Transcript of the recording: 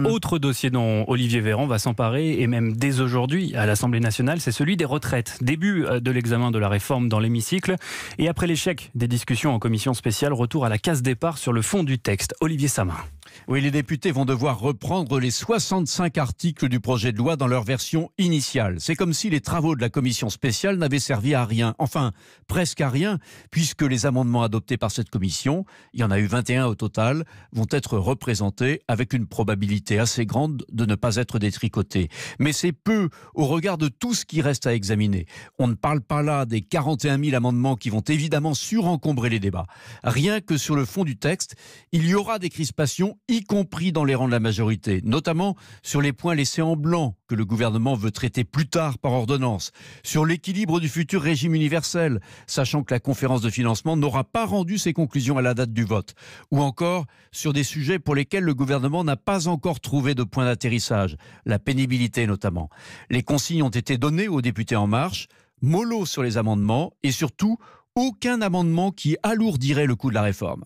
Mm. Autre dossier dont Olivier Véran va s'emparer, et même dès aujourd'hui à l'Assemblée nationale, c'est celui des retraites. Début euh, de l'examen de la réforme dans l'hémicycle, et après l'échec des discussions en commission spéciale, retour à la case départ sur le fond du texte. Olivier Samin. Oui, les députés vont devoir reprendre les 65 articles du projet de loi dans leur version initiale. C'est comme si les travaux de la commission spéciale n'avaient servi à rien, enfin presque à rien, puisque les amendements adoptés par cette commission, il y en a eu 21 au total, vont être représentés avec une probabilité assez grande de ne pas être détricotés. Mais c'est peu au regard de tout ce qui reste à examiner. On ne parle pas là des 41 000 amendements qui vont évidemment surencombrer les débats. Rien que sur le fond du texte, il y aura des crispations y compris dans les rangs de la majorité, notamment sur les points laissés en blanc que le gouvernement veut traiter plus tard par ordonnance, sur l'équilibre du futur régime universel, sachant que la conférence de financement n'aura pas rendu ses conclusions à la date du vote, ou encore sur des sujets pour lesquels le gouvernement n'a pas encore trouvé de point d'atterrissage, la pénibilité notamment. Les consignes ont été données aux députés En Marche, mollo sur les amendements et surtout aucun amendement qui alourdirait le coût de la réforme.